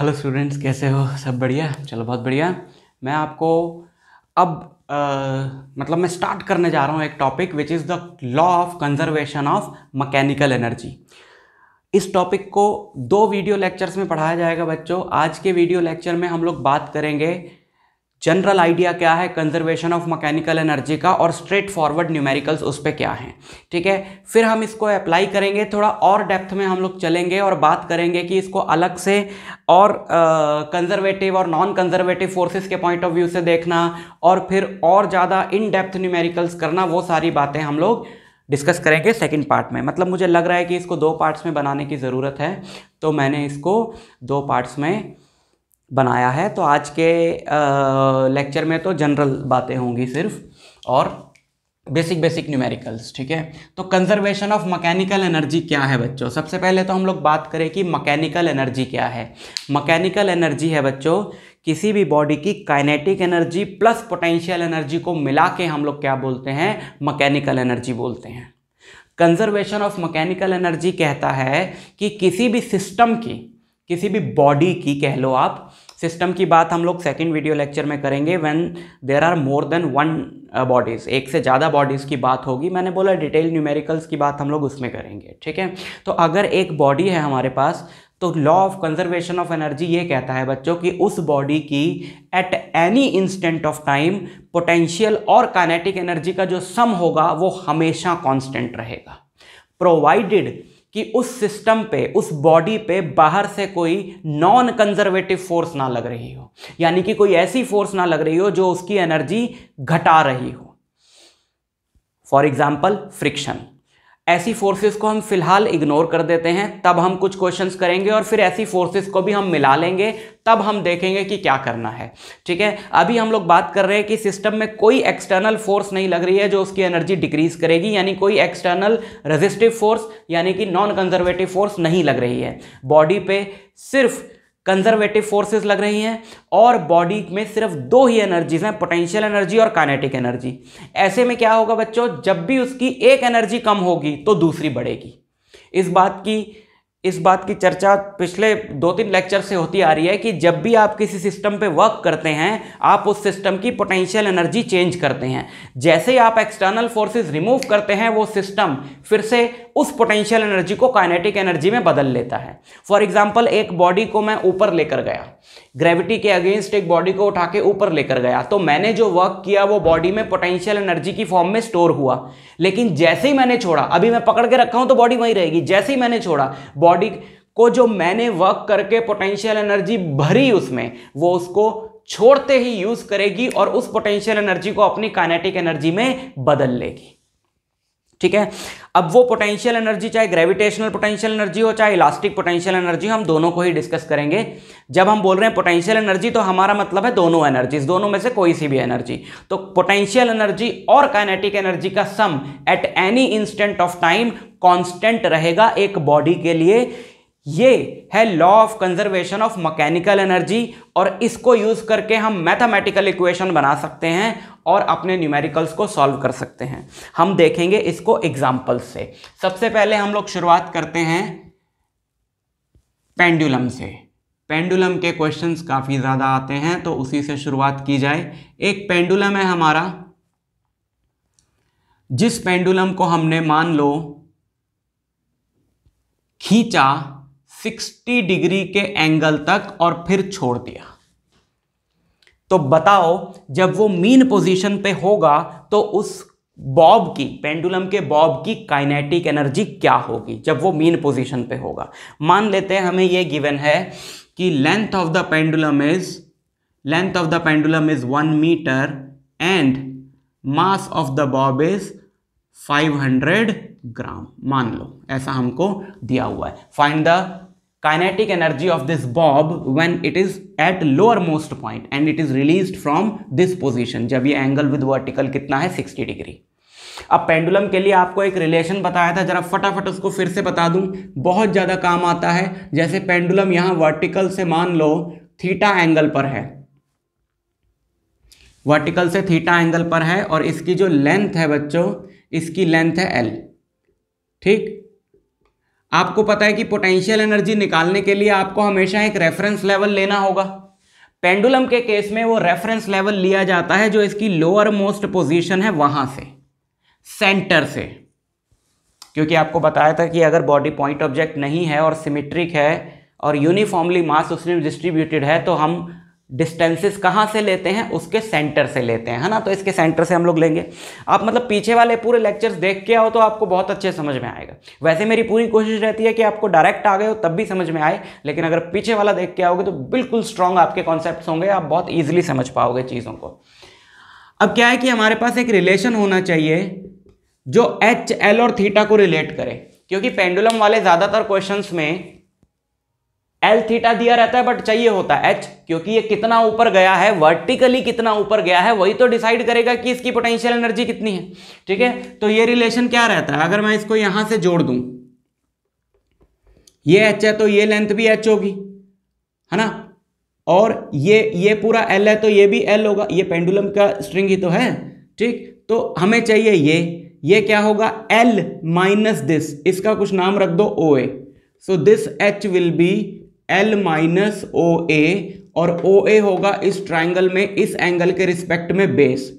Hello students कैसे हो सब बढ़िया चलो बहुत बढ़िया मैं आपको अब आ, मतलब मैं स्टार्ट करने जा रहा हूँ एक topic which is the law of conservation of mechanical energy इस टॉपिक को दो वीडियो लेक्चर्स में पढ़ाया जाएगा बच्चों आज के वीडियो लेक्चर में हम लोग बात करेंगे जनरल आइडिया क्या है कंजर्वेशन ऑफ मैकेनिकल एनर्जी का और स्ट्रेट फॉरवर्ड न्यूमेरिकल्स उस पर क्या हैं ठीक है फिर हम इसको अप्लाई करेंगे थोड़ा और डेप्थ में हम लोग चलेंगे और बात करेंगे कि इसको अलग से और कंजर्वेटिव और नॉन कंजर्वेटिव फोर्सेस के पॉइंट ऑफ व्यू से देखना और फिर और ज़्यादा इन डेप्थ न्यूमेरिकल्स करना वो सारी बातें हम लोग डिस्कस करेंगे सेकेंड पार्ट में मतलब मुझे लग रहा है कि इसको दो पार्ट्स में बनाने की ज़रूरत है तो मैंने इसको दो पार्ट्स में बनाया है तो आज के लेक्चर में तो जनरल बातें होंगी सिर्फ और बेसिक बेसिक न्यूमेरिकल्स ठीक है तो कंजर्वेशन ऑफ मकैनिकल एनर्जी क्या है बच्चों सबसे पहले तो हम लोग बात करें कि मकैनिकल एनर्जी क्या है मकैनिकल एनर्जी है बच्चों किसी भी बॉडी की kinetic energy plus potential energy को मिला के हम लोग क्या बोलते हैं मकैनिकल एनर्जी बोलते हैं कंजर्वेशन ऑफ मकैनिकल एनर्जी कहता है कि किसी भी सिस्टम की किसी भी बॉडी की कह लो आप सिस्टम की बात हम लोग सेकेंड वीडियो लेक्चर में करेंगे when there are more than one bodies एक से ज़्यादा बॉडीज़ की बात होगी मैंने बोला डिटेल न्यूमेरिकल्स की बात हम लोग उसमें करेंगे ठीक है तो अगर एक बॉडी है हमारे पास तो law of conservation of energy ये कहता है बच्चों कि उस बॉडी की at any instant of time potential और काइनेटिक एनर्जी का जो सम होगा वो हमेशा कांस्टेंट रहेगा प्रोवाइडेड कि उस सिस्टम पे उस बॉडी पे बाहर से कोई नॉन कंजर्वेटिव फोर्स ना लग रही हो यानी कि कोई ऐसी फोर्स ना लग रही हो जो उसकी एनर्जी घटा रही हो फॉर एग्जाम्पल फ्रिक्शन ऐसी फोर्सेस को हम फिलहाल इग्नोर कर देते हैं तब हम कुछ क्वेश्चंस करेंगे और फिर ऐसी फोर्सेस को भी हम मिला लेंगे तब हम देखेंगे कि क्या करना है ठीक है अभी हम लोग बात कर रहे हैं कि सिस्टम में कोई एक्सटर्नल फोर्स नहीं लग रही है जो उसकी एनर्जी डिक्रीज करेगी यानी कोई एक्सटर्नल रजिस्टिव फोर्स यानी कि नॉन कंजर्वेटिव फोर्स नहीं लग रही है बॉडी पे सिर्फ कंजर्वेटिव फोर्सेस लग रही हैं और बॉडी में सिर्फ दो ही एनर्जीज हैं पोटेंशियल एनर्जी और काइनेटिक एनर्जी ऐसे में क्या होगा बच्चों जब भी उसकी एक एनर्जी कम होगी तो दूसरी बढ़ेगी इस बात की इस बात की चर्चा पिछले दो तीन लेक्चर से होती आ रही है कि जब भी आप किसी सिस्टम पे वर्क करते हैं आप उस सिस्टम की पोटेंशियल एनर्जी चेंज करते हैं जैसे ही आप एक्सटर्नल फोर्सेस रिमूव करते हैं वो सिस्टम फिर से उस पोटेंशियल एनर्जी को काइनेटिक एनर्जी में बदल लेता है फॉर एग्जांपल एक बॉडी को मैं ऊपर लेकर गया ग्रेविटी के अगेंस्ट एक बॉडी को उठा के ऊपर लेकर गया तो मैंने जो वर्क किया वो बॉडी में पोटेंशियल एनर्जी की फॉर्म में स्टोर हुआ लेकिन जैसे ही मैंने छोड़ा अभी मैं पकड़ के रखा हूं तो बॉडी वहीं रहेगी जैसे ही मैंने छोड़ा बॉडी को जो मैंने वर्क करके पोटेंशियल एनर्जी भरी उसमें वो उसको छोड़ते ही यूज करेगी और उस पोटेंशियल एनर्जी को अपनी काइनेटिक एनर्जी में बदल लेगी ठीक है अब वो पोटेंशियल एनर्जी चाहे ग्रेविटेशनल पोटेंशियल एनर्जी हो चाहे इलास्टिक पोटेंशियल एनर्जी हम दोनों को ही डिस्कस करेंगे जब हम बोल रहे हैं पोटेंशियल एनर्जी तो हमारा मतलब है दोनों एनर्जीज दोनों में से कोई सी भी एनर्जी तो पोटेंशियल एनर्जी और काइनेटिक एनर्जी का sum at any instant of time constant रहेगा एक बॉडी के लिए ये है law of conservation of mechanical energy और इसको यूज करके हम मैथमेटिकल इक्वेशन बना सकते हैं और अपने न्यूमेरिकल्स को सॉल्व कर सकते हैं हम देखेंगे इसको एग्जाम्पल से सबसे पहले हम लोग शुरुआत करते हैं पेंडुलम से पेंडुलम के क्वेश्चंस काफ़ी ज़्यादा आते हैं तो उसी से शुरुआत की जाए एक पेंडुलम है हमारा जिस पेंडुलम को हमने मान लो खींचा 60 डिग्री के एंगल तक और फिर छोड़ दिया तो बताओ जब वो मीन पोजीशन पे होगा तो उस बॉब की पेंडुलम के बॉब की काइनेटिक एनर्जी क्या होगी जब वो मीन पोजीशन पे होगा मान लेते हैं हमें ये गिवन है कि length of the pendulum is length of the pendulum is one metre and mass of the bob is 500 gram मान लो ऐसा हमको दिया हुआ है find the kinetic energy of this bob when it is at lower most point and it is released from this position जब ये angle with vertical कितना है 60 degree अब पेंडुलम के लिए आपको एक रिलेशन बताया था जरा फटाफट उसको फिर से बता दूं बहुत ज़्यादा काम आता है जैसे पेंडुलम यहाँ वर्टिकल से मान लो थीटा एंगल पर है वर्टिकल से थीटा एंगल पर है और इसकी जो लेंथ है बच्चों इसकी लेंथ है एल ठीक आपको पता है कि पोटेंशियल एनर्जी निकालने के लिए आपको हमेशा एक रेफरेंस लेवल लेना होगा पेंडुलम के केस में वो रेफरेंस लेवल लिया जाता है जो इसकी लोअर मोस्ट पोजीशन है वहां से सेंटर से क्योंकि आपको बताया था कि अगर बॉडी पॉइंट ऑब्जेक्ट नहीं है और सिमेट्रिक है और यूनिफॉर्मली मास उसमें डिस्ट्रीब्यूटेड है तो हम डिस्टेंसेस कहाँ से लेते हैं उसके सेंटर से लेते हैं है ना तो इसके सेंटर से हम लोग लेंगे आप मतलब पीछे वाले पूरे लेक्चर्स देख के आओ तो आपको बहुत अच्छे समझ में आएगा वैसे मेरी पूरी कोशिश रहती है कि आपको डायरेक्ट आ गए हो तब भी समझ में आए लेकिन अगर पीछे वाला देख के आओगे तो बिल्कुल स्ट्रांग आपके कॉन्सेप्ट होंगे आप बहुत ईजिली समझ पाओगे चीज़ों को अब क्या है कि हमारे पास एक रिलेशन होना चाहिए जो एच एल और थीटा को रिलेट करे क्योंकि पेंडुलम वाले ज़्यादातर क्वेश्चन में एल थीटा दिया रहता है बट चाहिए होता है एच क्योंकि ये कितना ऊपर गया है वर्टिकली कितना ऊपर गया है वही तो डिसाइड करेगा कि इसकी पोटेंशियल एनर्जी कितनी है ठीक है तो ये रिलेशन क्या रहता है अगर मैं इसको यहां से जोड़ दूं ये एच है तो ये लेंथ भी एच होगी है ना और ये ये पूरा एल है तो ये भी एल होगा ये पेंडुलम का स्ट्रिंग ही तो है ठीक तो हमें चाहिए ये ये क्या होगा एल माइनस दिस इसका कुछ नाम रख दो O A so this H will be L minus O A और ओ ए होगा इस ट्राइंगल में इस एंगल के रिस्पेक्ट में बेस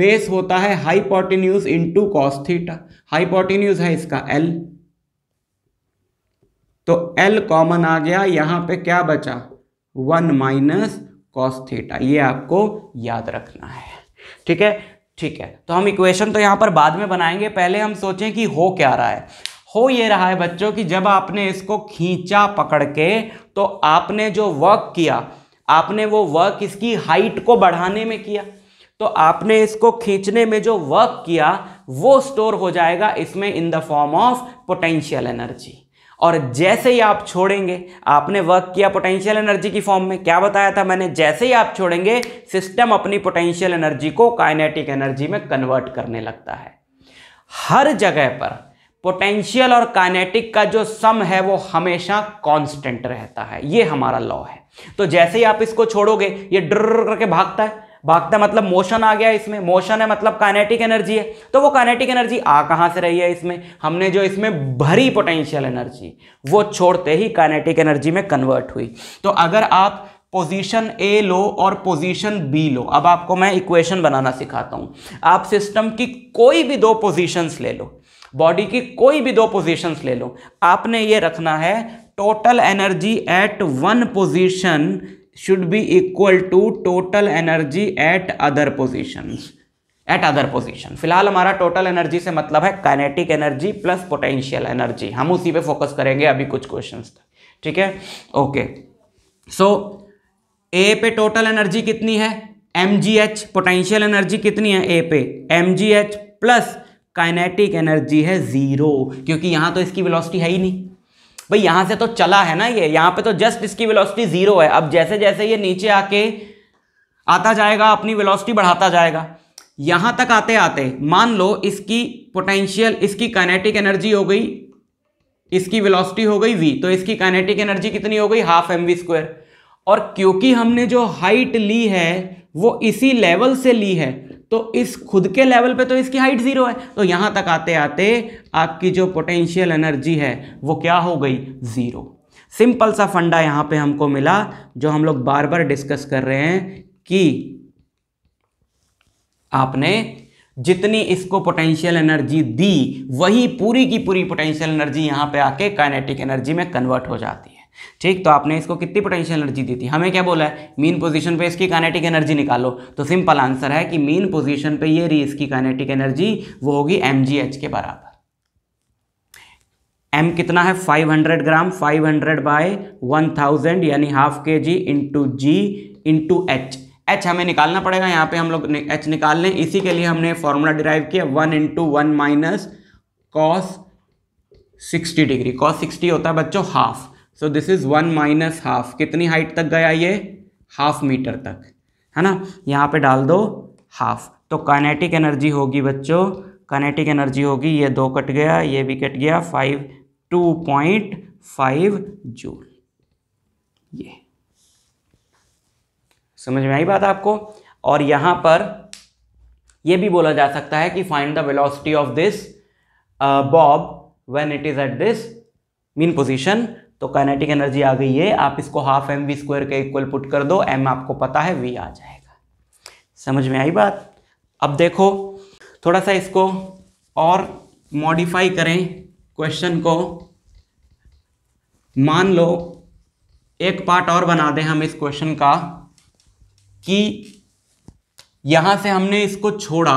बेस होता है हाइपोटेन्यूज इंटू थीटा हाइपोटेन्यूज है इसका एल तो एल कॉमन आ गया यहां पे क्या बचा वन माइनस कॉस्थीटा ये आपको याद रखना है ठीक है ठीक है तो हम इक्वेशन तो यहां पर बाद में बनाएंगे पहले हम सोचें कि हो क्या रहा है हो ये रहा है बच्चों कि जब आपने इसको खींचा पकड़ के तो आपने जो वर्क किया आपने वो वर्क इसकी हाइट को बढ़ाने में किया तो आपने इसको खींचने में जो वर्क किया वो स्टोर हो जाएगा इसमें in the form of potential energy और जैसे ही आप छोड़ेंगे आपने वर्क किया पोटेंशियल एनर्जी की फॉर्म में क्या बताया था मैंने जैसे ही आप छोड़ेंगे सिस्टम अपनी पोटेंशियल एनर्जी को काइनेटिक एनर्जी में कन्वर्ट करने लगता है हर जगह पर पोटेंशियल और काइनेटिक का जो सम है वो हमेशा कांस्टेंट रहता है ये हमारा लॉ है तो जैसे ही आप इसको छोड़ोगे ये ड्र करके भागता है भागता है मतलब मोशन आ गया इसमें मोशन है मतलब काइनेटिक एनर्जी है तो वो काइनेटिक एनर्जी आ कहाँ से रही है इसमें हमने जो इसमें भरी पोटेंशियल एनर्जी वो छोड़ते ही काइनेटिक एनर्जी में कन्वर्ट हुई तो अगर आप पोजीशन ए लो और पोजीशन बी लो अब आपको मैं इक्वेशन बनाना सिखाता हूं आप सिस्टम की कोई भी दो पोजीशंस ले लो बॉडी की कोई भी दो पोजीशंस ले लो आपने ये रखना है total energy at one position should be equal to total energy at other positions at other position फिलहाल हमारा टोटल एनर्जी से मतलब है kinetic energy plus potential energy हम उसी पे फोकस करेंगे अभी कुछ क्वेश्चंस तक ठीक है ओके सो ए पे टोटल एनर्जी कितनी है एम जी एच पोटेंशियल एनर्जी कितनी है ए पे एम जी एच प्लस काइनेटिक एनर्जी है ज़ीरो क्योंकि यहाँ तो इसकी वेलोसिटी है ही नहीं भाई यहाँ से तो चला है ना ये यहाँ पे तो जस्ट इसकी वेलोसिटी ज़ीरो है अब जैसे जैसे ये नीचे आके आता जाएगा अपनी वेलोसिटी बढ़ाता जाएगा यहाँ तक आते आते मान लो इसकी पोटेंशियल इसकी काइनेटिक एनर्जी हो गई इसकी वेलोसिटी हो गई वी तो इसकी काइनेटिक एनर्जी कितनी हो गई हाफ एम वी स्क्वायर और क्योंकि हमने जो हाइट ली है वो इसी लेवल से ली है तो इस खुद के लेवल पे तो इसकी हाइट ज़ीरो है तो यहां तक आते आते आपकी जो पोटेंशियल एनर्जी है वो क्या हो गई ज़ीरो सिंपल सा फंडा यहां पे हमको मिला जो हम लोग बार बार डिस्कस कर रहे हैं कि आपने जितनी इसको पोटेंशियल एनर्जी दी वही पूरी की पूरी पोटेंशियल एनर्जी यहां पे आके काइनेटिक एनर्जी में कन्वर्ट हो जाती है ठीक तो आपने इसको कितनी पोटेंशियल एनर्जी दी थी हमें क्या बोला है मीन पोजीशन पे इसकी काइनेटिक एनर्जी निकालो तो सिंपल आंसर है कि मीन पोजीशन पे ये रही इसकी काइनेटिक एनर्जी वो होगी एम के बराबर एम कितना है 500 ग्राम 500 हंड्रेड बाय वन यानी half K G into G into H H हमें निकालना पड़ेगा यहाँ पे हम लोग एच निकाल लें इसी के लिए हमने फॉर्मूला डिराइव किया one into one minus cos sixty degree cos sixty होता है बच्चों half so this is one minus half कितनी हाइट तक गया ये हाफ मीटर तक है ना यहाँ पे डाल दो हाफ तो काइनेटिक एनर्जी होगी बच्चों काइनेटिक एनर्जी होगी ये दो कट गया ये भी कट गया five two point five joule ये समझ में आई बात आपको और यहाँ पर यह भी बोला जा सकता है कि find the velocity of this bob when it is at this mean position तो काइनेटिक एनर्जी आ गई है आप इसको हाफ एम वी स्क्वायर के इक्वल पुट कर दो एम आपको पता है वी आ जाएगा समझ में आई बात अब देखो थोड़ा सा इसको और मॉडिफाई करें क्वेश्चन को मान लो एक पार्ट और बना दें हम इस क्वेश्चन का कि यहां से हमने इसको छोड़ा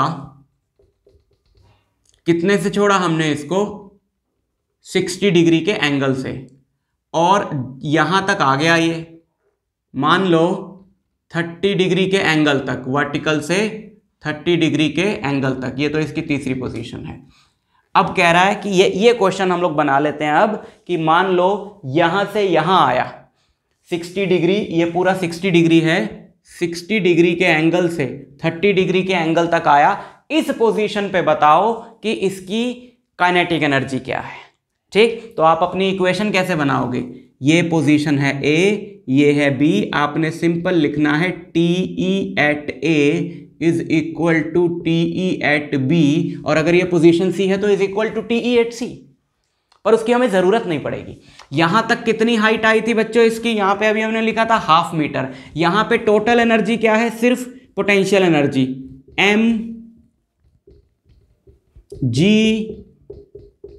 कितने से छोड़ा हमने इसको 60 डिग्री के एंगल से और यहाँ तक आ गया ये मान लो 30 डिग्री के एंगल तक वर्टिकल से 30 डिग्री के एंगल तक ये तो इसकी तीसरी पोजीशन है अब कह रहा है कि ये ये क्वेश्चन हम लोग बना लेते हैं अब कि मान लो यहाँ से यहाँ आया 60 डिग्री ये पूरा 60 डिग्री है 60 डिग्री के एंगल से 30 डिग्री के एंगल तक आया इस पोजीशन पे बताओ कि इसकी काइनेटिक एनर्जी क्या है ठीक तो आप अपनी इक्वेशन कैसे बनाओगे ये पोजीशन है ए ये है बी आपने सिंपल लिखना है T E at A is equal to T E at B और अगर ये पोजीशन सी है तो is equal to T E at C पर उसकी हमें ज़रूरत नहीं पड़ेगी यहाँ तक कितनी हाइट आई थी बच्चों इसकी यहाँ पे अभी हमने लिखा था हाफ मीटर यहाँ पे टोटल एनर्जी क्या है सिर्फ पोटेंशियल एनर्जी एम जी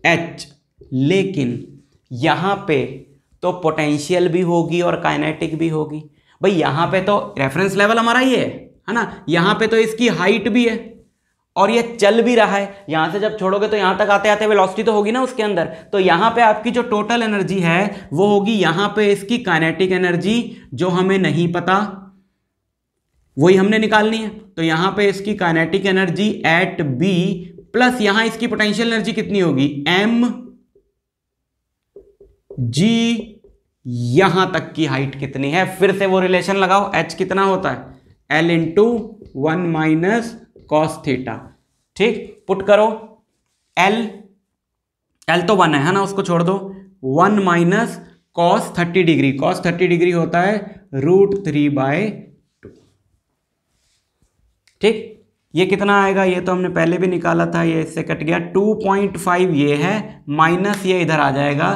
एच लेकिन यहाँ पे तो पोटेंशियल भी होगी और काइनेटिक भी होगी भाई यहाँ पे तो रेफरेंस लेवल हमारा ही है है ना यहाँ पे तो इसकी हाइट भी है और ये चल भी रहा है यहाँ से जब छोड़ोगे तो यहाँ तक आते आते वेलोसिटी तो होगी ना उसके अंदर तो यहाँ पे आपकी जो टोटल एनर्जी है वो होगी यहाँ पे इसकी काइनेटिक एनर्जी जो हमें नहीं पता वही हमने निकालनी है तो यहाँ पे इसकी kinetic energy at B plus यहाँ इसकी पोटेंशियल एनर्जी कितनी होगी एम जी यहां तक की हाइट कितनी है फिर से वो रिलेशन लगाओ एच कितना होता है L into one minus cos theta ठीक पुट करो एल एल तो वन है ना उसको छोड़ दो one minus cos thirty degree cos thirty degree होता है रूट थ्री बाय टू ठीक ये कितना आएगा ये तो हमने पहले भी निकाला था ये इससे कट गया टू पॉइंट फाइव ये है माइनस ये इधर आ जाएगा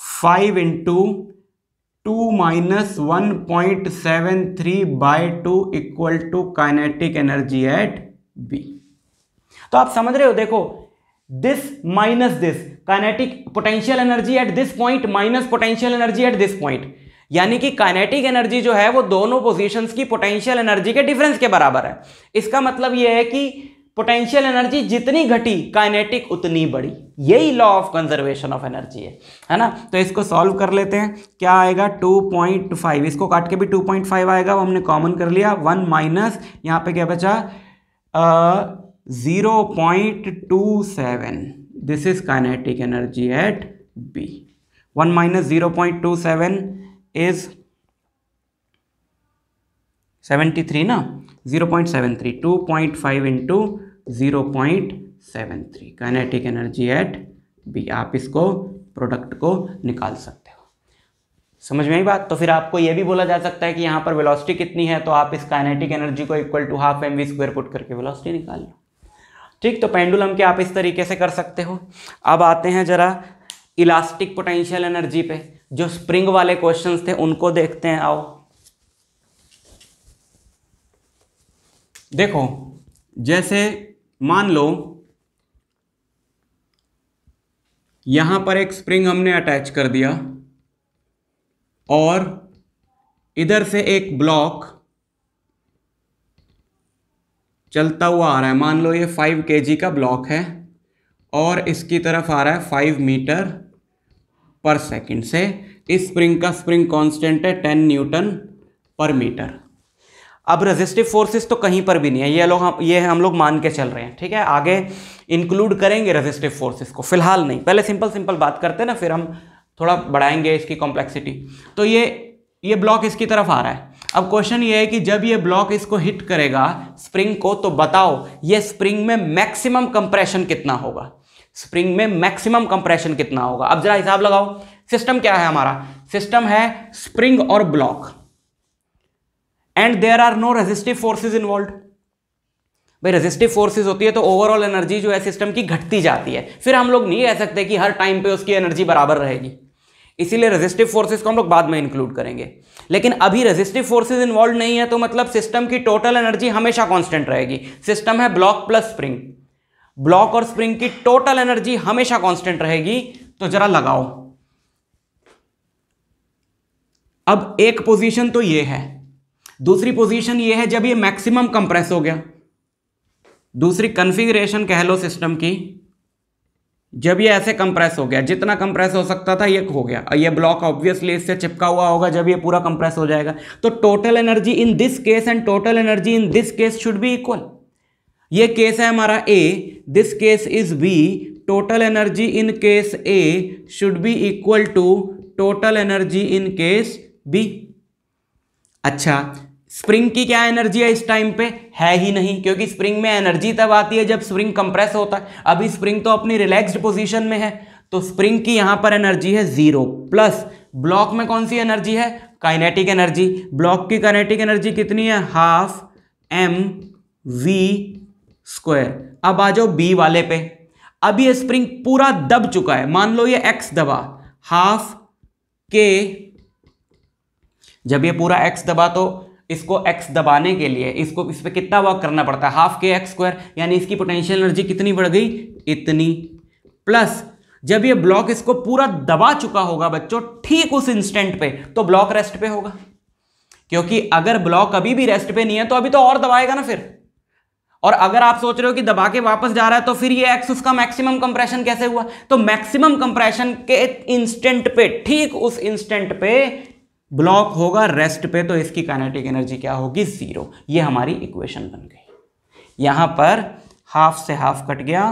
five into two minus one point seven three by two equal to kinetic energy at B तो आप समझ रहे हो देखो this minus this kinetic potential energy at this point minus potential energy at this point यानी कि kinetic energy जो है वो दोनों पोजीशंस की पोटेंशियल एनर्जी के डिफरेंस के बराबर है इसका मतलब यह है कि पोटेंशियल एनर्जी जितनी घटी काइनेटिक उतनी बड़ी यही law of conservation of energy है है ना तो इसको सॉल्व कर लेते हैं क्या आएगा 2.5 इसको काट के भी 2.5 आएगा वो हमने कॉमन कर लिया वन माइनस यहाँ पे क्या बचा zero point two seven this is kinetic energy at B one minus zero point two seven is seventy three ना zero point seven three two point five into zero point seven three kinetic energy at B आप इसको product को निकाल सकते हो समझ में आई बात तो फिर आपको यह भी बोला जा सकता है कि यहाँ पर वेलोसिटी कितनी है तो आप इस काइनेटिक एनर्जी को equal to half M we square put करके वेलोसिटी निकाल लो ठीक तो पेंडुलम के आप इस तरीके से कर सकते हो अब आते हैं जरा इलास्टिक पोटेंशियल एनर्जी पे जो स्प्रिंग वाले क्वेश्चन थे उनको देखते हैं आओ देखो जैसे मान लो यहां पर एक स्प्रिंग हमने अटैच कर दिया और इधर से एक ब्लॉक चलता हुआ आ रहा है मान लो ये फाइव के का ब्लॉक है और इसकी तरफ आ रहा है फाइव मीटर पर सेकंड से इस स्प्रिंग का स्प्रिंग कांस्टेंट है टेन न्यूटन पर मीटर अब रजिस्टिव फोर्सेस तो कहीं पर भी नहीं है ये लोग हम ये हम लोग मान के चल रहे हैं ठीक है आगे इंक्लूड करेंगे रेजिस्टिव फोर्सेस को फिलहाल नहीं पहले सिंपल सिंपल बात करते हैं ना फिर हम थोड़ा बढ़ाएंगे इसकी कॉम्प्लेक्सिटी तो ये ये ब्लॉक इसकी तरफ आ रहा है अब क्वेश्चन ये है कि जब ये ब्लॉक इसको हिट करेगा स्प्रिंग को तो बताओ ये स्प्रिंग में मैक्सिमम कंप्रेशन कितना होगा स्प्रिंग में मैक्सिमम कंप्रेशन कितना होगा अब जरा हिसाब लगाओ सिस्टम क्या है हमारा सिस्टम है स्प्रिंग और block and there are no resistive forces involve भाई रेजिस्टिव फोर्सेज होती है तो ओवरऑल एनर्जी जो है सिस्टम की घटती जाती है फिर हम लोग नहीं कह सकते कि हर टाइम पे उसकी एनर्जी बराबर रहेगी इसीलिए रेजिस्टिव फोर्सेज को हम लोग बाद में इंक्लूड करेंगे लेकिन अभी रेजिस्टिव फोर्सेज इन्वॉल्व नहीं है तो मतलब सिस्टम की टोटल एनर्जी हमेशा कॉन्स्टेंट रहेगी सिस्टम है ब्लॉक प्लस स्प्रिंग ब्लॉक और स्प्रिंग की टोटल एनर्जी हमेशा कॉन्स्टेंट रहेगी तो जरा लगाओ अब एक पोजीशन तो ये है दूसरी पोजीशन ये है जब ये मैक्सिमम कंप्रेस हो गया दूसरी कन्फिग्रेशन कह लो सिस्टम की जब ये ऐसे कंप्रेस हो गया जितना कंप्रेस हो सकता था ये हो गया ये ब्लॉक ऑब्वियसली इससे चिपका हुआ होगा जब ये पूरा कंप्रेस हो जाएगा तो total energy in this case and total energy in this case should be equal ये केस है हमारा A this case is B total energy in case A should be equal to total energy in case B अच्छा spring की क्या energy है इस time पे है ही नहीं क्योंकि स्प्रिंग में एनर्जी तब आती है जब स्प्रिंग कंप्रेस होता है अभी स्प्रिंग तो अपनी रिलैक्स्ड पोजीशन में है तो स्प्रिंग की यहां पर एनर्जी है जीरो प्लस ब्लॉक में कौन सी एनर्जी है काइनेटिक एनर्जी ब्लॉक की काइनेटिक एनर्जी कितनी है हाफ एम वी स्क्वायर अब आ जाओ बी वाले पे अब ये स्प्रिंग पूरा दब चुका है मान लो ये एक्स दबा हाफ के जब ये पूरा एक्स दबा तो इसको x दबाने के लिए इसको इस पर कितना वर्क करना पड़ता है हाफ के एक्स स्क्वायर यानी इसकी पोटेंशियल एनर्जी कितनी बढ़ गई इतनी प्लस जब ये ब्लॉक इसको पूरा दबा चुका होगा बच्चों ठीक उस इंस्टेंट पे तो ब्लॉक रेस्ट पे होगा क्योंकि अगर ब्लॉक अभी भी रेस्ट पे नहीं है तो अभी तो और दबाएगा ना फिर और अगर आप सोच रहे हो कि दबा के वापस जा रहा है तो फिर ये एक्स उसका मैक्सिमम कंप्रेशन कैसे हुआ तो मैक्सिमम कंप्रेशन के इंस्टेंट पे ठीक उस इंस्टेंट पे ब्लॉक होगा रेस्ट पे तो इसकी काइनेटिक एनर्जी क्या होगी ज़ीरो ये हमारी इक्वेशन बन गई यहाँ पर हाफ से हाफ कट गया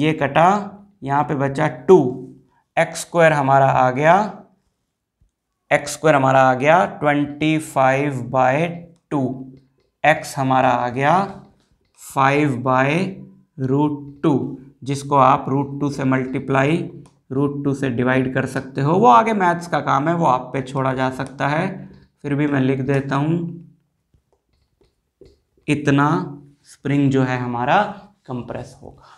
ये कटा यहाँ पे बचा टू एक्स स्क्वायर हमारा आ गया एक्स स्क्वायर हमारा आ गया twenty five by two X हमारा आ गया फाइव बाय रूट टू जिसको आप रूट टू से मल्टीप्लाई रूट टू से डिवाइड कर सकते हो वो आगे मैथ्स का काम है वो आप पे छोड़ा जा सकता है फिर भी मैं लिख देता हूँ इतना स्प्रिंग जो है हमारा कंप्रेस होगा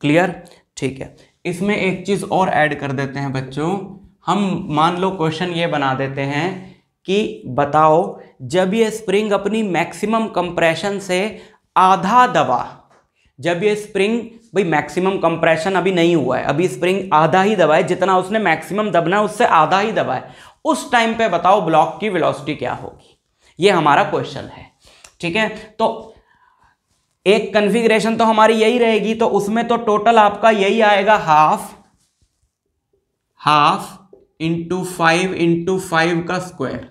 क्लियर ठीक है इसमें एक चीज़ और ऐड कर देते हैं बच्चों हम मान लो क्वेश्चन ये बना देते हैं कि बताओ जब ये स्प्रिंग अपनी मैक्सिमम कंप्रेशन से आधा दबा जब ये स्प्रिंग भाई मैक्सिमम कंप्रेशन अभी नहीं हुआ है अभी स्प्रिंग आधा ही दबा है जितना उसने मैक्सिमम दबना है उससे आधा ही दबाए उस टाइम पे बताओ ब्लॉक की वेलोसिटी क्या होगी ये हमारा क्वेश्चन है ठीक है तो एक कन्फिग्रेशन तो हमारी यही रहेगी तो उसमें तो टोटल आपका यही आएगा half half into five into five का स्क्वायर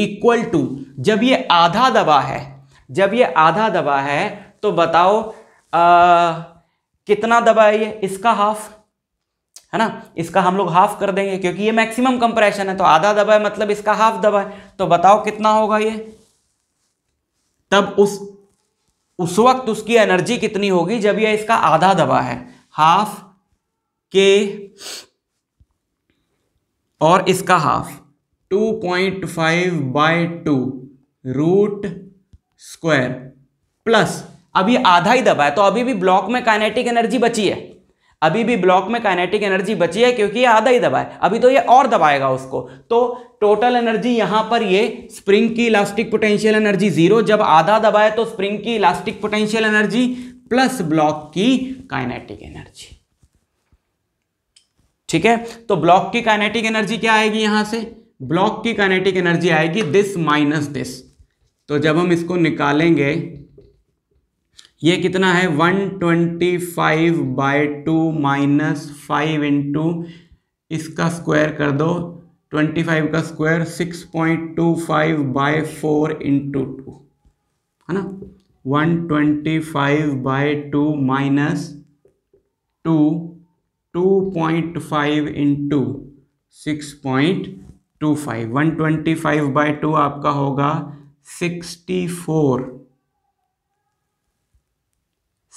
इक्वल टू जब ये आधा दबा है जब ये आधा दबा है तो बताओ आ, कितना दबा है ये इसका हाफ है ना इसका हम लोग हाफ कर देंगे क्योंकि ये मैक्सिमम कंप्रेशन है तो आधा दबा है मतलब इसका हाफ दबा है तो बताओ कितना होगा ये तब उस उस वक्त उसकी एनर्जी कितनी होगी जब ये इसका आधा दबा है हाफ के और इसका half 2.5 point five by two root square plus अभी आधा ही दबा है तो अभी भी ब्लॉक में काइनेटिक एनर्जी बची है अभी भी ब्लॉक में काइनेटिक एनर्जी बची है क्योंकि ये आधा ही दबा है अभी तो ये और दबाएगा उसको तो टोटल एनर्जी यहां पर ये स्प्रिंग की इलास्टिक पोटेंशियल एनर्जी जीरो जब आधा दबाए तो स्प्रिंग की elastic potential energy plus block की काइनेटिक एनर्जी ठीक है तो ब्लॉक की काइनेटिक एनर्जी क्या आएगी यहां से ब्लॉक की काइनेटिक एनर्जी आएगी दिस माइनस दिस तो जब हम इसको निकालेंगे ये कितना है one twenty five by two minus five into इसका स्क्वायर कर दो ट्वेंटी फाइव का square six point two five by four into two है ना one twenty five by two minus two two point five into six point two five one twenty five by two आपका होगा sixty four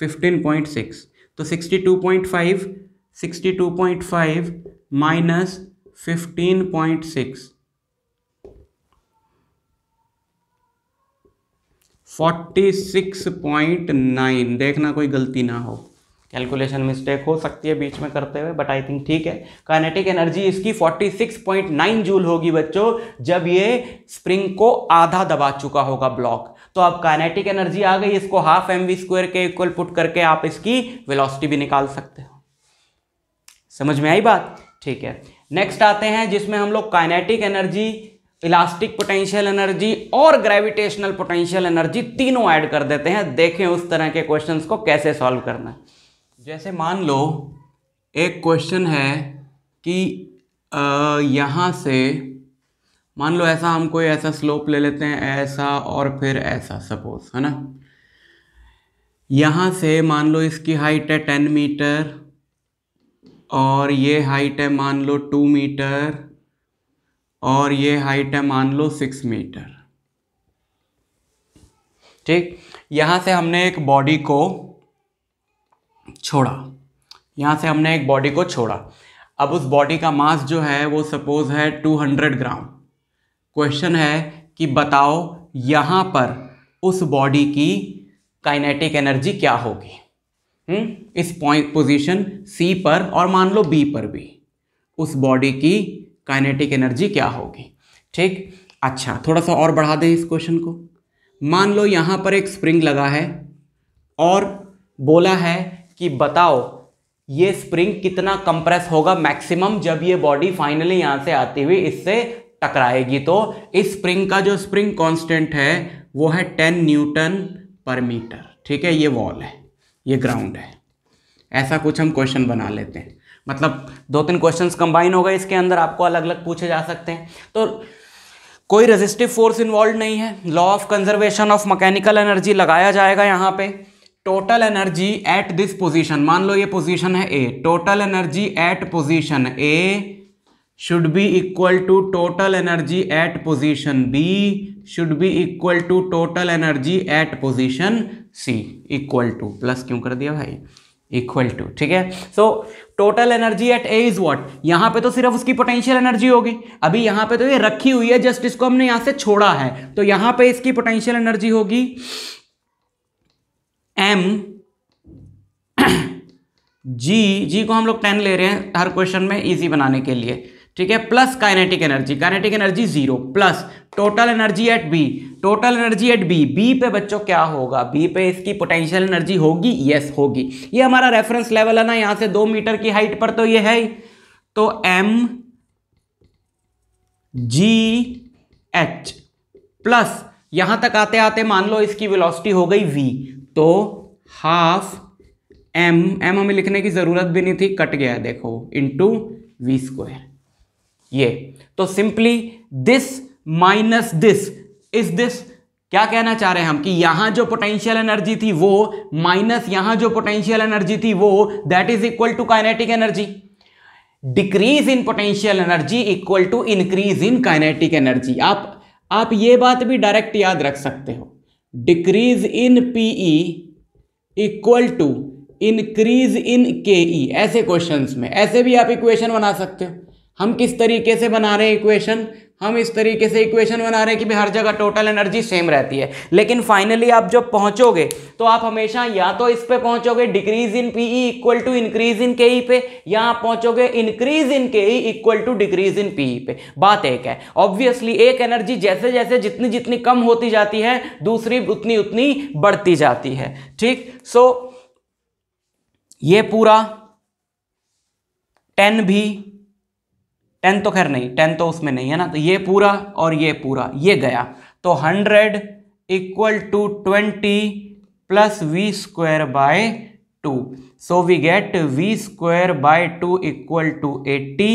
fifteen point six तो sixty two point five sixty two point five minus fifteen point six forty six point nine देखना कोई गलती ना हो calculation mistake हो सकती है बीच में करते हुए बट आई थिंक ठीक है काइनेटिक एनर्जी इसकी 46.9 जूल होगी बच्चों जब ये स्प्रिंग को आधा दबा चुका होगा ब्लॉक तो अब काइनेटिक एनर्जी आ गई इसको हाफ एम वी स्क्वायर के इक्वल पुट करके आप इसकी वेलोसिटी भी निकाल सकते हो समझ में आई बात ठीक है नेक्स्ट आते हैं जिसमें हम लोग kinetic energy elastic potential energy और ग्रेविटेशनल पोटेंशियल एनर्जी तीनों ऐड कर देते हैं देखें उस तरह के क्वेश्चंस को कैसे सॉल्व करना है जैसे मान लो एक क्वेश्चन है कि यहाँ से मान लो ऐसा हम कोई ऐसा स्लोप ले लेते हैं ऐसा और फिर ऐसा सपोज है ना यहाँ से मान लो इसकी हाइट है टेन मीटर और ये हाइट है मान लो टू मीटर और ये हाइट है मान लो सिक्स मीटर ठीक यहाँ से हमने एक बॉडी को छोड़ा यहाँ से हमने एक बॉडी को छोड़ा अब उस बॉडी का मास जो है वो सपोज है 200 ग्राम क्वेश्चन है कि बताओ यहाँ पर उस बॉडी की काइनेटिक एनर्जी क्या होगी हुँ? हम्म, इस पॉइंट पोजीशन सी पर और मान लो बी पर भी उस बॉडी की काइनेटिक एनर्जी क्या होगी ठीक अच्छा थोड़ा सा और बढ़ा दें इस क्वेश्चन को मान लो यहाँ पर एक स्प्रिंग लगा है और बोला है कि बताओ ये स्प्रिंग कितना कंप्रेस होगा मैक्सिमम जब ये बॉडी फाइनली यहाँ से आती हुई इससे टकराएगी तो इस स्प्रिंग का जो स्प्रिंग कांस्टेंट है वो है टेन न्यूटन पर मीटर ठीक है ये वॉल है ये ग्राउंड है ऐसा कुछ हम क्वेश्चन बना लेते हैं मतलब दो तीन क्वेश्चंस कंबाइन हो गए इसके अंदर आपको अलग अलग पूछे जा सकते हैं तो कोई रेजिस्टिव फोर्स इन्वॉल्व नहीं है law of conservation of mechanical energy लगाया जाएगा यहाँ पे total energy at this position मान लो ये पोजीशन है A total energy at position A should be equal to total energy at position B should be equal to total energy at position C equal to plus क्यों कर दिया भाई equal to ठीक है so total energy at A is what यहां पे तो सिर्फ उसकी पोटेंशियल एनर्जी होगी अभी यहां पे तो ये रखी हुई है जस्ट इसको हमने यहां से छोड़ा है तो यहां पे इसकी पोटेंशियल एनर्जी होगी एम जी जी को हम लोग टेन ले रहे हैं हर क्वेश्चन में इजी बनाने के लिए ठीक है plus kinetic energy kinetic energy zero plus total energy at B total energy at B B पे बच्चों क्या होगा बी पे इसकी पोटेंशियल एनर्जी होगी यस होगी ये हमारा रेफरेंस लेवल है ना यहां से दो मीटर की हाइट पर तो ये है ही तो एम जी एच प्लस यहां तक आते आते मान लो इसकी वेलोसिटी हो गई वी तो हाफ एम एम हमें लिखने की ज़रूरत भी नहीं थी कट गया देखो देखो इंटू वी स्क्वायर ये तो simply this minus this is this क्या कहना चाह रहे हैं हम कि यहां जो पोटेंशियल एनर्जी थी वो माइनस यहां जो पोटेंशियल एनर्जी थी वो that is equal to kinetic energy decrease in potential energy equal to increase in kinetic energy आप आप ये बात भी डायरेक्ट याद रख सकते हो decrease in P E equal to increase in K E ऐसे क्वेश्चंस में ऐसे भी आप इक्वेशन बना सकते हो हम किस तरीके से बना रहे हैं इक्वेशन हम इस तरीके से इक्वेशन बना रहे हैं कि भाई हर जगह टोटल एनर्जी सेम रहती है लेकिन फाइनली आप जब पहुंचोगे तो आप हमेशा या तो इस पे पहुंचोगे decrease in P E equal to increase in K E पे या आप पहुंचोगे increase in K E equal to decrease in P E पे बात एक है ऑब्वियसली एक एनर्जी जैसे जैसे जितनी जितनी कम होती जाती है दूसरी उतनी उतनी बढ़ती जाती है ठीक सो so, ये पूरा टेन भी टेन तो खैर नहीं टेन तो उसमें नहीं है ना तो ये पूरा और ये पूरा ये गया तो hundred equal to twenty plus v square by two so we get v square by two equal to eighty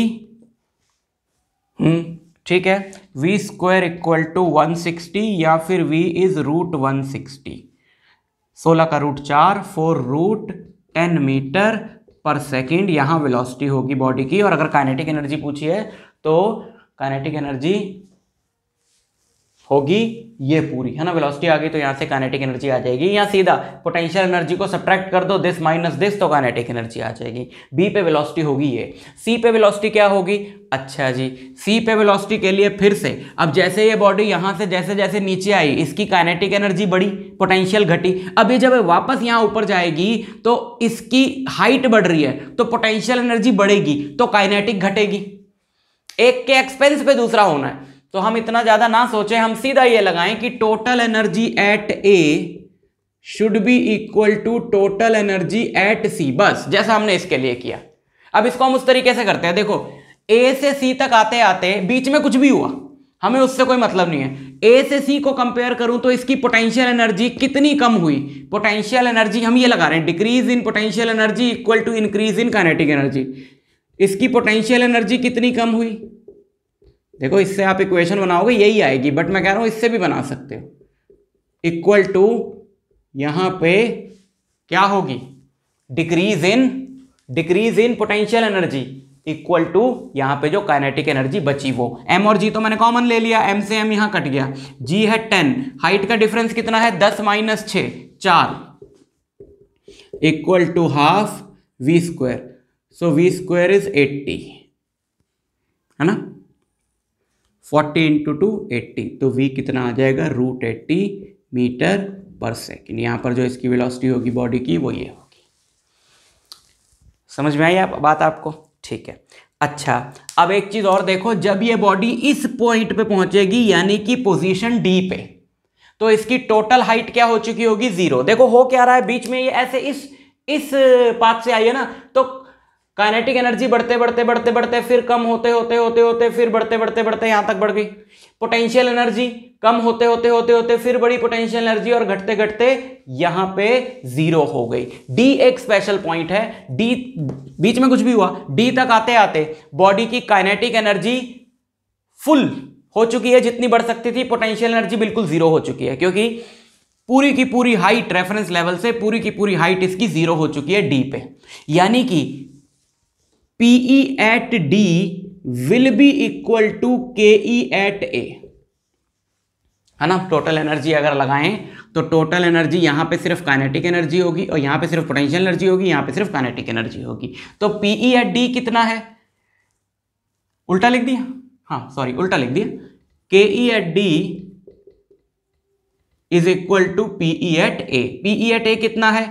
hmm, ठीक है v square equal to one sixty या फिर v is root one sixty सोलह का रूट चार four root ten metre per second यहाँ velocity होगी बॉडी की और अगर काइनेटिक एनर्जी पूछी है तो काइनेटिक एनर्जी होगी ये पूरी है ना वेलोसिटी आ गई तो यहाँ से कानेटिक एनर्जी आ जाएगी या सीधा पोटेंशियल एनर्जी को सब्ट्रैक्ट कर दो दिस माइनस दिस तो कानेटिक एनर्जी आ जाएगी बी पे वेलोसिटी होगी ये सी पे वेलोसिटी क्या होगी अच्छा जी सी पे वेलोसिटी के लिए फिर से अब जैसे ये बॉडी यहाँ से जैसे जैसे नीचे आई इसकी काइनेटिक एनर्जी बढ़ी पोटेंशियल घटी अभी जब वापस यहाँ ऊपर जाएगी तो इसकी हाइट बढ़ रही है तो पोटेंशियल एनर्जी बढ़ेगी तो काइनेटिक घटेगी एक के एक्सपेंस पे दूसरा होना है तो हम इतना ज़्यादा ना सोचें हम सीधा ये लगाएं कि total energy at A should be equal to total energy at C बस जैसा हमने इसके लिए किया अब इसको हम उस तरीके से करते हैं देखो ए से सी तक आते आते बीच में कुछ भी हुआ हमें उससे कोई मतलब नहीं है ए से सी को कंपेयर करूं तो इसकी पोटेंशियल एनर्जी कितनी कम हुई पोटेंशियल एनर्जी हम ये लगा रहे हैं decrease in potential energy equal to increase in kinetic energy इसकी पोटेंशियल एनर्जी कितनी कम हुई देखो इससे आप इक्वेशन बनाओगे यही आएगी बट मैं कह रहा हूँ इससे भी बना सकते हो इक्वल टू यहाँ पे क्या होगी decrease in decrease in potential energy equal to यहाँ पे जो काइनेटिक एनर्जी बची वो एम और जी तो मैंने कॉमन ले लिया एम से एम यहाँ कट गया जी है टेन हाइट का डिफरेंस कितना है दस माइनस छ चार equal to half v square so v square is eighty है ना फोर्टी इंटू टू एट्टी तो वी कितना आ जाएगा root eighty metre per second यहाँ पर जो इसकी वेलोसिटी होगी बॉडी की वो ये होगी समझ में आई आप बात आपको ठीक है अच्छा अब एक चीज़ और देखो जब ये बॉडी इस पॉइंट पे पहुंचेगी यानी कि पोजीशन डी पे तो इसकी टोटल हाइट क्या हो चुकी होगी जीरो देखो हो क्या रहा है बीच में ये ऐसे इस इस पाथ से आई है ना तो काइनेटिक एनर्जी बढ़ते बढ़ते बढ़ते बढ़ते फिर कम होते होते होते होते फिर बढ़ते बढ़ते बढ़ते यहाँ तक बढ़ गई पोटेंशियल एनर्जी कम होते होते होते होते फिर बड़ी पोटेंशियल एनर्जी और घटते घटते यहाँ पे जीरो हो गई डी एक स्पेशल पॉइंट है डी बीच में कुछ भी हुआ डी तक आते आते बॉडी की काइनेटिक एनर्जी फुल हो चुकी है जितनी बढ़ सकती थी पोटेंशियल एनर्जी बिल्कुल जीरो हो चुकी है क्योंकि पूरी की पूरी हाइट रेफरेंस लेवल से पूरी की पूरी हाइट इसकी जीरो हो चुकी है डी पे यानी कि PE at D will be equal to K E at ए है ना टोटल एनर्जी अगर लगाएं तो टोटल एनर्जी यहां पे सिर्फ काइनेटिक एनर्जी होगी और यहां पे सिर्फ पोटेंशियल एनर्जी होगी यहां पे सिर्फ काइनेटिक एनर्जी होगी तो पीई एट डी कितना है उल्टा लिख दिया हाँ सॉरी उल्टा लिख दिया K E at D is equal to PE at A PE at A कितना है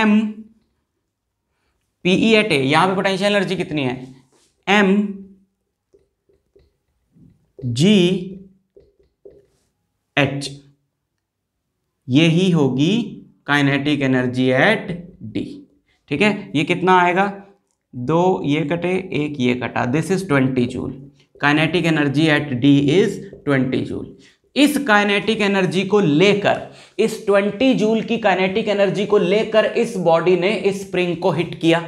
एम पीई एट ए यहां पे पोटेंशियल एनर्जी कितनी है एम जी एच ये ही होगी काइनेटिक एनर्जी एट डी ठीक है ये कितना आएगा दो ये कटे एक ये कटा this is twenty joule kinetic energy at D is twenty joule इस काइनेटिक एनर्जी को लेकर इस 20 जूल की काइनेटिक एनर्जी को लेकर इस बॉडी ने इस स्प्रिंग को हिट किया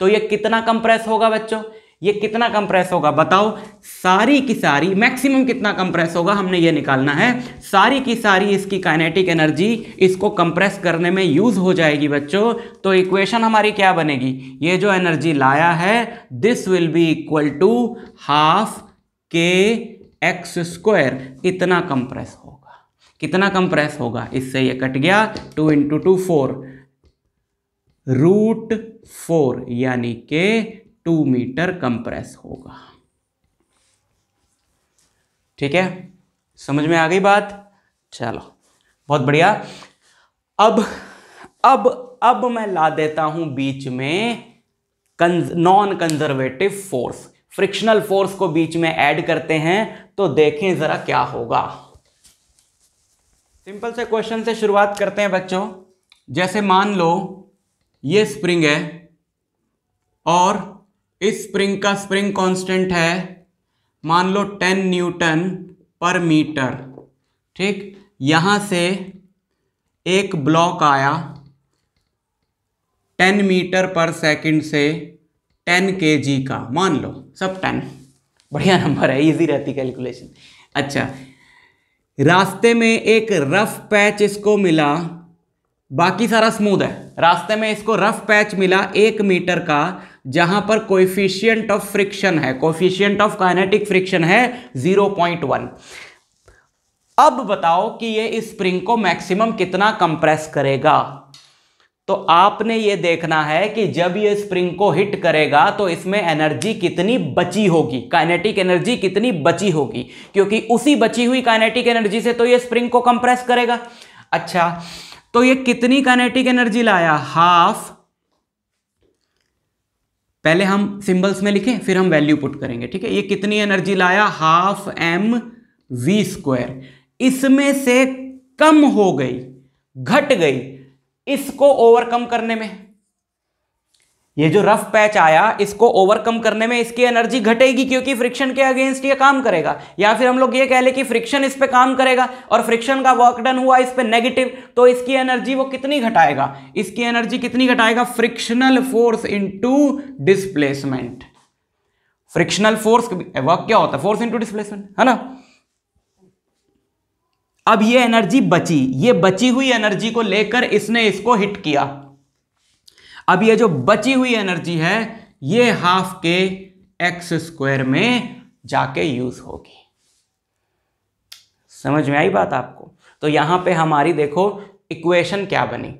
तो ये कितना कंप्रेस होगा बच्चों ये कितना कंप्रेस होगा बताओ सारी की सारी मैक्सिमम कितना कंप्रेस होगा हमने ये निकालना है सारी की सारी इसकी काइनेटिक एनर्जी इसको कंप्रेस करने में यूज़ हो जाएगी बच्चों तो इक्वेशन हमारी क्या बनेगी ये जो एनर्जी लाया है this will be equal to half k x square इतना कंप्रेस होगा कितना कंप्रेस होगा इससे ये कट गया two into two four root four यानी के टू मीटर कंप्रेस होगा ठीक है समझ में आ गई बात चलो बहुत बढ़िया अब अब अब मैं ला देता हूं बीच में non conservative force frictional force को बीच में ऐड करते हैं तो देखें ज़रा क्या होगा सिंपल से क्वेश्चन से शुरुआत करते हैं बच्चों जैसे मान लो ये स्प्रिंग है और इस स्प्रिंग का स्प्रिंग कांस्टेंट है मान लो 10 न्यूटन पर मीटर ठीक यहां से एक ब्लॉक आया 10 मीटर पर सेकंड से टेन के जी का मान लो सब टेन बढ़िया नंबर है इजी रहती कैलकुलेशन अच्छा रास्ते में एक रफ पैच इसको मिला बाकी सारा स्मूथ है रास्ते में इसको रफ पैच मिला एक मीटर का जहां पर कोफिशियंट ऑफ फ्रिक्शन है कोफिशियंट ऑफ काइनेटिक फ्रिक्शन है 0.1 अब बताओ कि ये इस स्प्रिंग को मैक्सिमम कितना कंप्रेस करेगा तो आपने ये देखना है कि जब ये स्प्रिंग को हिट करेगा तो इसमें एनर्जी कितनी बची होगी काइनेटिक एनर्जी कितनी बची होगी क्योंकि उसी बची हुई काइनेटिक एनर्जी से तो ये स्प्रिंग को कंप्रेस करेगा अच्छा तो ये कितनी काइनेटिक एनर्जी लाया हाफ पहले हम सिंबल्स में लिखें फिर हम वैल्यू पुट करेंगे ठीक है ये कितनी एनर्जी लाया हाफ एम वी स्क्वायर इसमें से कम हो गई घट गई इसको ओवरकम करने में ये जो रफ पैच आया इसको ओवरकम करने में इसकी एनर्जी घटेगी क्योंकि फ्रिक्शन के अगेंस्ट ये काम करेगा या फिर हम लोग ये कह ले कि फ्रिक्शन इस पर काम करेगा और फ्रिक्शन का वर्क डन हुआ इस पर नेगेटिव तो इसकी एनर्जी वो कितनी घटाएगा इसकी एनर्जी कितनी घटाएगा frictional force into displacement frictional force work क्या होता है फोर्स इंटू डिस्प्लेसमेंट है ना अब ये एनर्जी बची ये बची हुई एनर्जी को लेकर इसने इसको हिट किया अब ये जो बची हुई एनर्जी है ये हाफ के एक्स स्क्वायर में जाके यूज होगी समझ में आई बात आपको तो यहां पे हमारी देखो इक्वेशन क्या बनी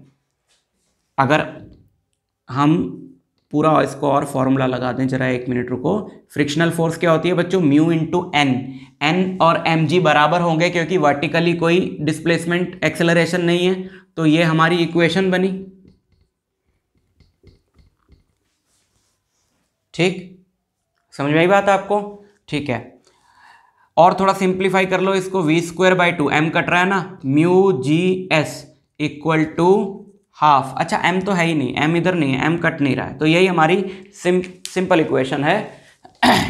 अगर हम पूरा इसको और फॉर्मूला लगा दें जरा एक मिनट रुको फ्रिक्शनल फोर्स क्या होती है बच्चों म्यू इंटू एन एन और एम जी बराबर होंगे क्योंकि वर्टिकली कोई डिस्प्लेसमेंट एक्सेलरेशन नहीं है तो ये हमारी इक्वेशन बनी ठीक समझ में आई बात आपको ठीक है और थोड़ा सिंप्लीफाई कर लो इसको v square by two m कट रहा है ना mu g s equal to half अच्छा एम तो है ही नहीं एम इधर नहीं है एम कट नहीं रहा है तो यही हमारी सिम सिंपल इक्वेशन है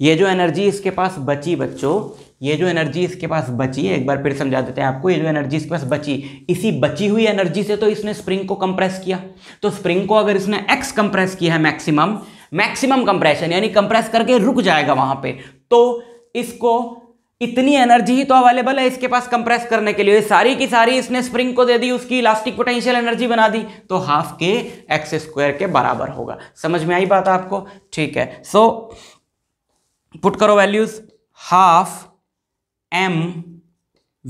ये जो एनर्जी इसके पास बची बच्चों ये जो एनर्जी इसके पास बची है एक बार फिर समझा देते हैं आपको ये जो एनर्जी इसके पास बची इसी बची हुई एनर्जी से तो इसने स्प्रिंग को कंप्रेस किया तो स्प्रिंग को अगर इसने एक्स कंप्रेस किया है मैक्सिमम मैक्सिमम कंप्रेशन यानी कंप्रेस करके रुक जाएगा वहां पे तो इसको इतनी एनर्जी ही तो अवेलेबल है इसके पास कंप्रेस करने के लिए सारी की सारी इसने स्प्रिंग को दे दी उसकी इलास्टिक पोटेंशियल एनर्जी बना दी तो हाफ के एक्स स्क्वायर के बराबर होगा समझ में आई बात आपको ठीक है सो so, पुट करो values half M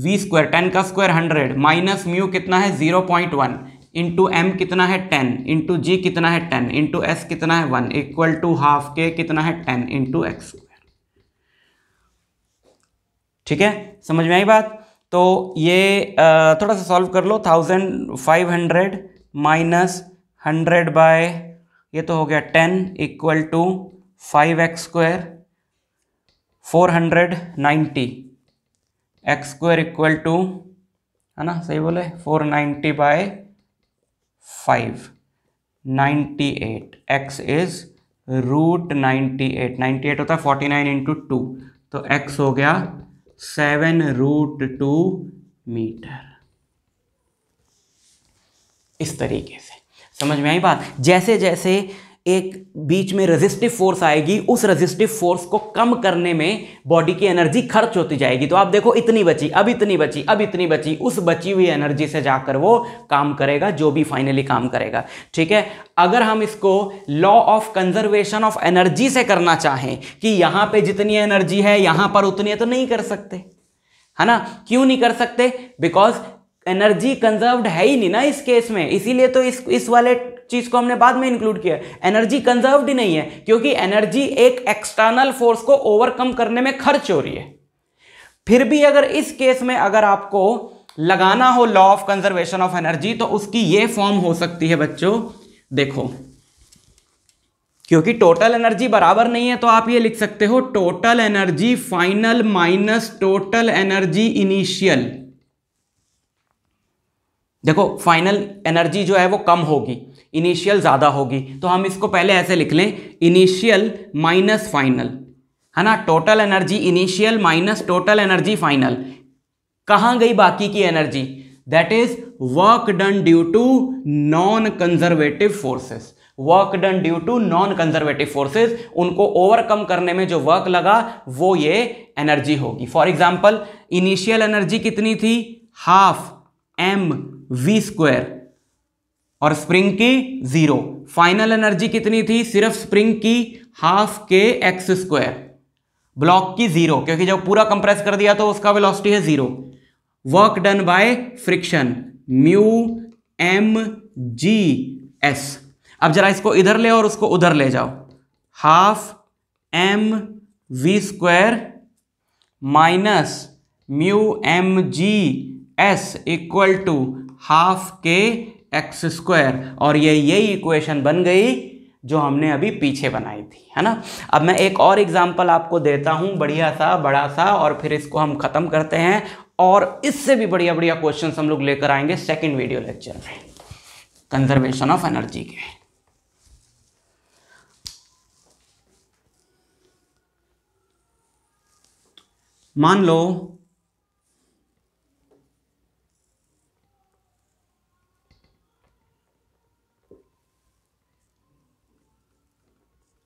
we square ten का स्क्वायर हंड्रेड माइनस म्यू कितना है zero point one into m कितना है टेन इंटू जी कितना है टेन इंटू एस कितना है वन इक्वल टू हाफ के कितना है टेन इंटू एक्स ठीक है समझ में आई बात तो ये थोड़ा सा सॉल्व कर लो thousand five hundred minus hundred by ये तो हो गया ten equal to five x square four hundred ninety x square equal to है ना सही बोले four ninety by five ninety eight x is root ninety eight ninety eight होता है फोर्टी नाइन इंटू टू तो एक्स हो गया seven root two metre इस तरीके से समझ में आई बात जैसे जैसे एक बीच में रेजिस्टिव फोर्स आएगी उस रेजिस्टिव फोर्स को कम करने में बॉडी की एनर्जी खर्च होती जाएगी तो आप देखो इतनी बची अब इतनी बची अब इतनी बची उस बची हुई एनर्जी से जाकर वो काम करेगा जो भी फाइनली काम करेगा ठीक है अगर हम इसको law of conservation of energy से करना चाहें कि यहां पर जितनी एनर्जी है यहां पर उतनी है तो नहीं कर सकते है ना क्यों नहीं कर सकते बिकॉज एनर्जी कंजर्व्ड है ही नहीं ना इस केस में इसीलिए तो इस इस वाले चीज़ को हमने बाद में इंक्लूड किया एनर्जी कंजर्व नहीं है क्योंकि एनर्जी एक एक्सटर्नल फोर्स को ओवरकम करने में खर्च हो रही है फिर भी अगर इस केस में अगर आपको लगाना हो law of conservation of energy तो उसकी ये फॉर्म हो सकती है बच्चों देखो क्योंकि टोटल एनर्जी बराबर नहीं है तो आप ये लिख सकते हो total energy final minus total energy initial देखो फाइनल एनर्जी जो है वो कम होगी इनिशियल ज़्यादा होगी तो हम इसको पहले ऐसे लिख लें इनिशियल माइनस फाइनल है ना total energy initial minus total energy final कहाँ गई बाकी की energy that is work done due to non conservative forces work done due to non conservative forces उनको ओवरकम करने में जो वर्क लगा वो ये एनर्जी होगी फॉर एग्जाम्पल इनिशियल एनर्जी कितनी थी हाफ एम वी स्क्वायर और स्प्रिंग की जीरो फाइनल एनर्जी कितनी थी सिर्फ स्प्रिंग की half k x square block की जीरो क्योंकि जब पूरा कंप्रेस कर दिया तो उसका वेलोसिटी है zero work done by friction mu m g s अब जरा इसको इधर ले और उसको उधर ले जाओ half M we square minus mu m g s equal to half k x square और ये यही इक्वेशन बन गई जो हमने अभी पीछे बनाई थी है ना अब मैं एक और एग्जांपल आपको देता हूँ बढ़िया सा बड़ा सा और फिर इसको हम ख़त्म करते हैं और इससे भी बढ़िया बढ़िया क्वेश्चन हम लोग लेकर आएंगे सेकेंड वीडियो लेक्चर में कंजर्वेशन ऑफ एनर्जी के मान लो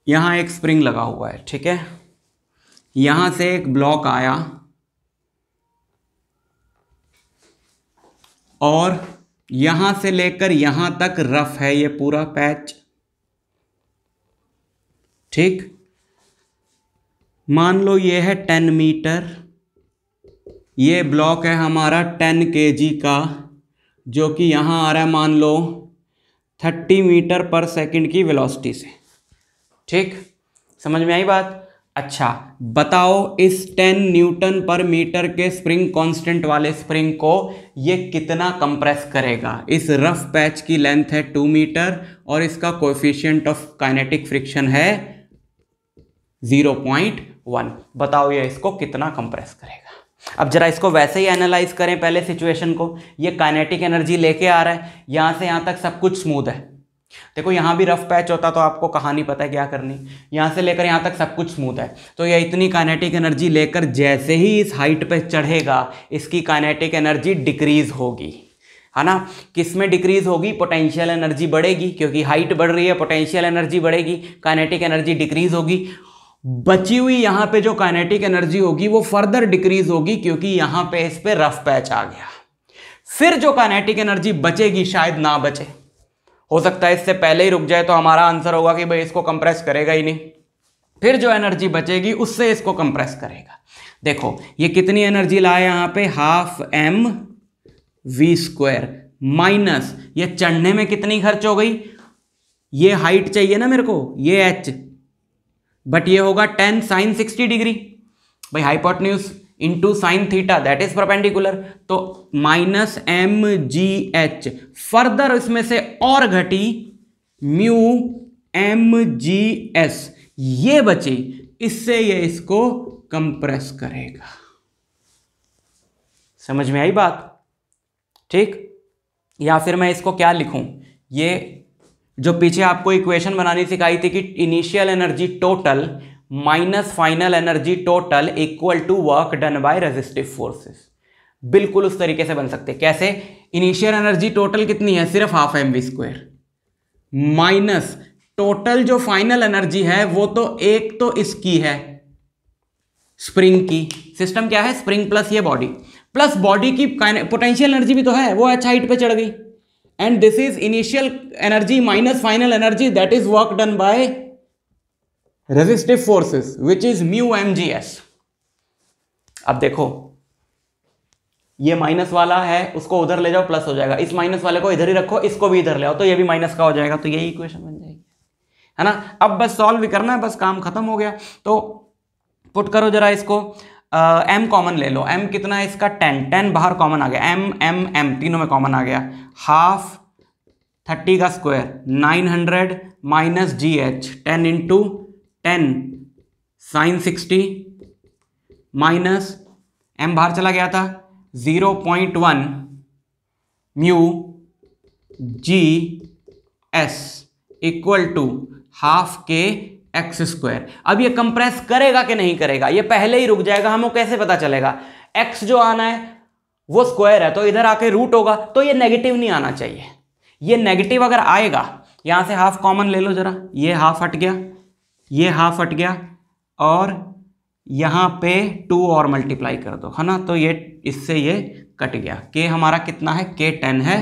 यहाँ एक स्प्रिंग लगा हुआ है ठीक है यहाँ से एक ब्लॉक आया और यहाँ से लेकर यहाँ तक रफ है ये पूरा पैच ठीक मान लो ये है टेन मीटर ये ब्लॉक है हमारा टेन केजी का जो कि यहाँ आ रहा है मान लो थर्टी मीटर पर सेकंड की वेलोसिटी से ठीक समझ में आई बात अच्छा बताओ इस 10 न्यूटन पर मीटर के स्प्रिंग कांस्टेंट वाले स्प्रिंग को ये कितना कंप्रेस करेगा इस रफ पैच की लेंथ है टू मीटर और इसका कोफिशियंट ऑफ काइनेटिक फ्रिक्शन है 0.1 बताओ ये इसको कितना कंप्रेस करेगा अब जरा इसको वैसे ही एनालाइज करें पहले सिचुएशन को ये काइनेटिक एनर्जी लेके आ रहा है यहाँ से यहाँ तक सब कुछ स्मूद है देखो यहाँ भी रफ पैच होता तो आपको कहानी पता है क्या करनी यहाँ से लेकर यहाँ तक सब कुछ स्मूथ है तो यह इतनी काइनेटिक एनर्जी लेकर जैसे ही इस हाइट पे चढ़ेगा इसकी काइनेटिक एनर्जी डिक्रीज होगी है ना किस में डिक्रीज होगी पोटेंशियल एनर्जी बढ़ेगी क्योंकि हाइट बढ़ रही है पोटेंशियल एनर्जी बढ़ेगी काइनेटिक एनर्जी डिक्रीज होगी बची हुई यहाँ पे जो काइनेटिक एनर्जी होगी वो फर्दर डिक्रीज होगी क्योंकि यहाँ पे इस पर रफ पैच आ गया फिर जो काइनेटिक एनर्जी बचेगी शायद ना बचे हो सकता है इससे पहले ही रुक जाए तो हमारा आंसर होगा कि भाई इसको कंप्रेस करेगा ही नहीं फिर जो एनर्जी बचेगी उससे इसको कंप्रेस करेगा देखो ये कितनी एनर्जी लाए यहाँ पे half M we square minus ये चढ़ने में कितनी खर्च हो गई ये हाइट चाहिए ना मेरे को ये एच बट ये होगा टेन साइन सिक्सटी डिग्री भाई hypotenuse into sine theta that is perpendicular तो माइनस एम जी एच फर्दर इसमें से और घटी म्यू एम जी एस ये बची इससे ये इसको कंप्रेस करेगा समझ में आई बात ठीक या फिर मैं इसको क्या लिखूं ये जो पीछे आपको इक्वेशन बनानी सिखाई थी कि initial energy total minus final energy total equal to work done by resistive forces बिल्कुल उस तरीके से बन सकते कैसे इनिशियल एनर्जी टोटल कितनी है सिर्फ half M we square minus total जो फाइनल एनर्जी है वो तो एक तो इसकी है स्प्रिंग की सिस्टम क्या है स्प्रिंग प्लस ये बॉडी प्लस बॉडी की पोटेंशियल एनर्जी भी तो है वो एच हाइट पे चढ़ गई and this is initial energy minus final energy that is work done by resistive forces which is mu m g s अब देखो ये माइनस वाला है उसको उधर ले जाओ प्लस हो जाएगा इस माइनस वाले को इधर ही रखो इसको भी इधर ले आओ तो ये भी माइनस का हो जाएगा तो यही इक्वेशन बन जाएगी है ना अब बस सॉल्व भी करना है बस काम खत्म हो गया तो पुट करो जरा इसको एम कॉमन ले लो एम कितना है इसका टेन टेन बाहर कॉमन आ गया एम एम एम तीनों में कॉमन आ गया हाफ थर्टी का square nine hundred minus g h ten into ten sine sixty minus m बाहर चला गया था zero point one mu g s equal to half k x square अब ये कंप्रेस करेगा कि नहीं करेगा ये पहले ही रुक जाएगा हमको कैसे पता चलेगा एक्स जो आना है वो स्क्वायर है तो इधर आके रूट होगा तो ये नेगेटिव नहीं आना चाहिए ये नेगेटिव अगर आएगा यहाँ से हाफ कॉमन ले लो जरा ये हाफ हट गया ये हाफ हट गया और यहाँ पे टू और मल्टीप्लाई कर दो है ना तो ये इससे ये कट गया के हमारा कितना है के टेन है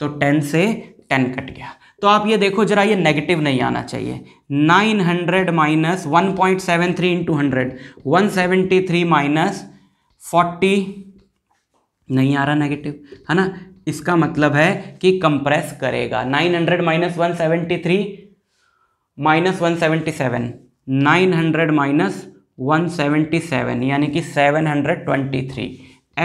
तो टेन से टेन कट गया तो आप ये देखो जरा ये नेगेटिव नहीं आना चाहिए 900 hundred minus one point seven three into hundred one seventy three minus forty नहीं आ रहा नेगेटिव है ना इसका मतलब है कि कंप्रेस करेगा 900 hundred minus one seventy three minus one seventy seven nine hundred minus one seventy seven यानी कि seven hundred twenty three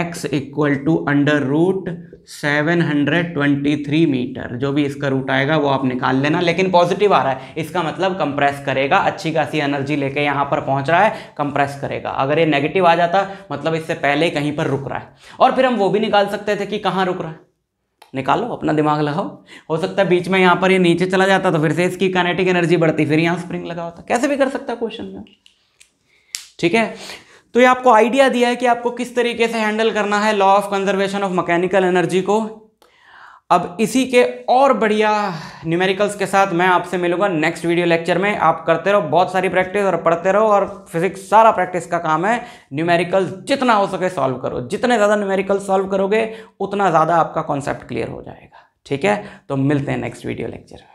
x equal to under root seven hundred twenty three metre जो भी इसका रूट आएगा वो आप निकाल लेना लेकिन पॉजिटिव आ रहा है इसका मतलब कंप्रेस करेगा अच्छी खासी एनर्जी लेके यहाँ पर पहुँच रहा है कंप्रेस करेगा अगर ये नेगेटिव आ जाता मतलब इससे पहले कहीं पर रुक रहा है और फिर हम वो भी निकाल सकते थे कि कहाँ रुक रहा है निकालो अपना दिमाग लगाओ हो सकता है बीच में यहाँ पर ये नीचे चला जाता तो फिर से इसकी कनेटिक एनर्जी बढ़ती फिर यहाँ स्प्रिंग लगा होता कैसे भी कर सकता क्वेश्चन में ठीक है तो ये आपको आइडिया दिया है कि आपको किस तरीके से हैंडल करना है law of conservation of mechanical energy को अब इसी के और बढ़िया न्यूमेरिकल्स के साथ मैं आपसे मिलूंगा नेक्स्ट वीडियो लेक्चर में आप करते रहो बहुत सारी प्रैक्टिस और पढ़ते रहो और फिजिक्स सारा प्रैक्टिस का काम है न्यूमेरिकल्स जितना हो सके सॉल्व करो जितने ज़्यादा न्यूमेरिकल सॉल्व करोगे उतना ज़्यादा आपका कॉन्सेप्ट क्लियर हो जाएगा ठीक है तो मिलते हैं नेक्स्ट वीडियो लेक्चर में